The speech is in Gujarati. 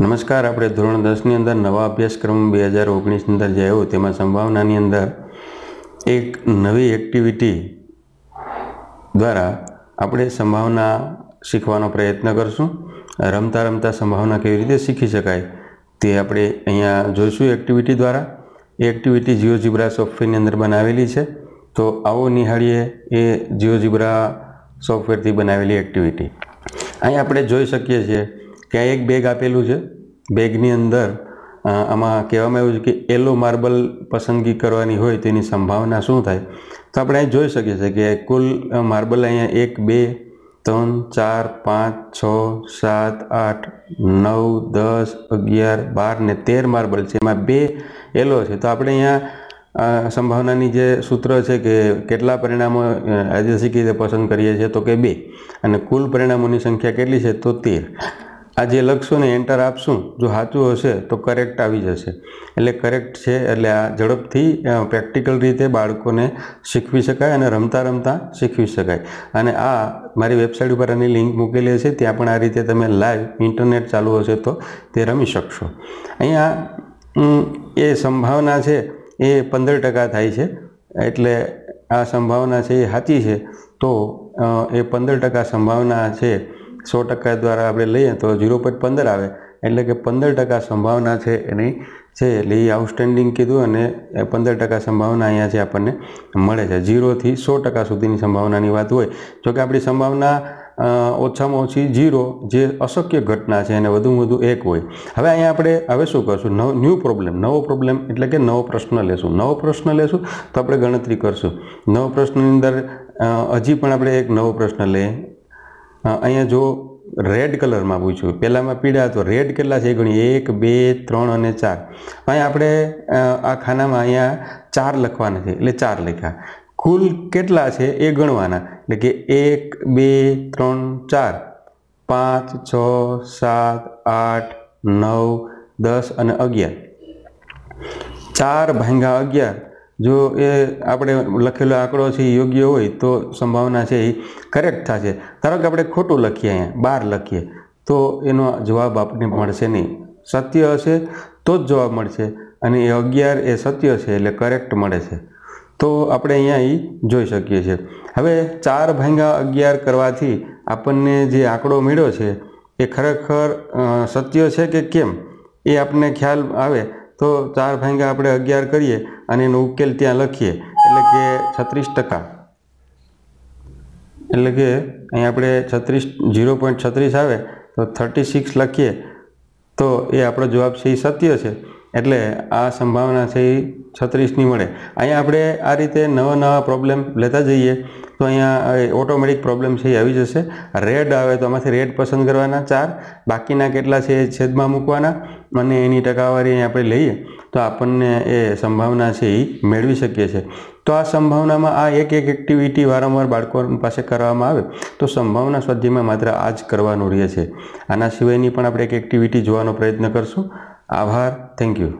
નમસ્કાર આપણે ધોરણ દસની અંદર નવા અભ્યાસક્રમ બે હજાર ઓગણીસની અંદર જે આવ્યો તેમાં સંભાવનાની અંદર એક નવી એક્ટિવિટી દ્વારા આપણે સંભાવના શીખવાનો પ્રયત્ન કરશું રમતા રમતા સંભાવના કેવી રીતે શીખી શકાય તે આપણે અહીંયા જોઈશું એક્ટિવિટી દ્વારા એ એક્ટિવિટી જીઓ જીબ્રા સોફ્ટવેરની અંદર બનાવેલી છે તો આવો નિહાળીએ એ જીઓ જીબ્રા સોફ્ટવેરથી બનાવેલી એક્ટિવિટી અહીં આપણે જોઈ શકીએ છીએ ત્યાં એક બેગ આપેલું છે બેગની અંદર આમાં કહેવામાં આવ્યું છે કે યલો માર્બલ પસંદગી કરવાની હોય તેની સંભાવના શું થાય તો આપણે અહીં જોઈ શકીએ છીએ કે કુલ માર્બલ અહીંયા એક બે ત્રણ ચાર પાંચ છ સાત આઠ નવ દસ અગિયાર બાર ને તેર માર્બલ છે એમાં બે એલો છે તો આપણે અહીંયા સંભાવનાની જે સૂત્ર છે કે કેટલા પરિણામો ઐતિહાસિક રીતે પસંદ કરીએ છીએ તો કે બે અને કુલ પરિણામોની સંખ્યા કેટલી છે તો તેર આ જે લખશો ને એન્ટર આપશું જો સાચું હશે તો કરેક્ટ આવી જશે એટલે કરેક્ટ છે એટલે આ ઝડપથી પ્રેક્ટિકલ રીતે બાળકોને શીખવી શકાય અને રમતા રમતા શીખવી શકાય અને આ મારી વેબસાઇટ ઉપર આની લિંક મૂકેલી હશે ત્યાં પણ આ રીતે તમે લાઈવ ઇન્ટરનેટ ચાલુ હશે તો તે રમી શકશો અહીંયા એ સંભાવના છે એ પંદર ટકા થાય છે એટલે આ સંભાવના છે એ સાચી છે તો એ પંદર ટકા સંભાવના છે સો ટકા દ્વારા આપણે લઈએ તો ઝીરો પોઈન્ટ પંદર આવે એટલે કે પંદર ટકા સંભાવના છે એની છે એટલે એ આઉટસ્ટેન્ડિંગ કીધું અને પંદર ટકા સંભાવના અહીંયા છે આપણને મળે છે ઝીરોથી સો ટકા સુધીની સંભાવનાની વાત હોય જોકે આપણી સંભાવના ઓછામાં ઓછી ઝીરો જે અશક્ય ઘટના છે એને વધુમાં વધુ એક હોય હવે અહીંયા આપણે હવે શું કરશું નવ ન્યૂ પ્રોબ્લેમ નવો પ્રોબ્લેમ એટલે કે નવો પ્રશ્ન લેશું નવો પ્રશ્ન લેશું તો આપણે ગણતરી કરશું નવો પ્રશ્નની અંદર હજી પણ આપણે એક નવો પ્રશ્ન લઈએ અહીંયા જો રેડ કલરમાં પૂછ્યું પહેલાંમાં પીળા તો રેડ કેટલા છે એ ગણીએ એક બે ત્રણ અને ચાર અહીંયા આપણે આ ખાનામાં અહીંયા ચાર લખવાના છે એટલે ચાર લખ્યા કુલ કેટલા છે એ ગણવાના એટલે કે એક બે ત્રણ ચાર પાંચ છ સાત આઠ નવ દસ અને અગિયાર ચાર ભાંગા અગિયાર જો એ આપણે લખેલો આંકડો છે એ યોગ્ય હોય તો સંભાવના છે એ કરેક્ટ થશે ધારો કે આપણે ખોટું લખીએ અહીંયા બાર લખીએ તો એનો જવાબ આપણને મળશે નહીં સત્ય હશે તો જ જવાબ મળશે અને એ અગિયાર એ સત્ય છે એટલે કરેક્ટ મળે છે તો આપણે અહીંયા એ જોઈ શકીએ છીએ હવે ચાર ભાંગા અગિયાર કરવાથી આપણને જે આંકડો મળ્યો છે એ ખરેખર સત્ય છે કે કેમ એ આપણને ખ્યાલ આવે તો ચાર ભાંગ્યા આપણે અગિયાર કરીએ અને એનો ઉકેલ ત્યાં લખીએ એટલે કે છત્રીસ ટકા એટલે કે અહીં આપણે છત્રીસ જીરો પોઈન્ટ છત્રીસ આવે તો થર્ટી સિક્સ લખીએ તો એ આપણો જવાબ છે એ સત્ય છે એટલે આ સંભાવના છે એ છત્રીસની મળે અહીંયા આપણે આ રીતે નવા નવા પ્રોબ્લેમ લેતા જઈએ તો અહીંયા ઓટોમેટિક પ્રોબ્લેમ છે એ આવી જશે રેડ આવે તો આમાંથી રેડ પસંદ કરવાના ચાર બાકીના કેટલા છે એ છેદમાં મૂકવાના અને એની ટકાવારી આપણે લઈએ તો આપણને એ સંભાવના છે એ મેળવી શકીએ છીએ તો આ સંભાવનામાં આ એક એક એક્ટિવિટી વારંવાર બાળકો પાસે કરવામાં આવે તો સંભાવના સ્વાધ્યાયમાં માત્ર આ જ કરવાનું રહે છે આના સિવાયની પણ આપણે એક એક્ટિવિટી જોવાનો પ્રયત્ન કરશું આભાર થેન્ક યુ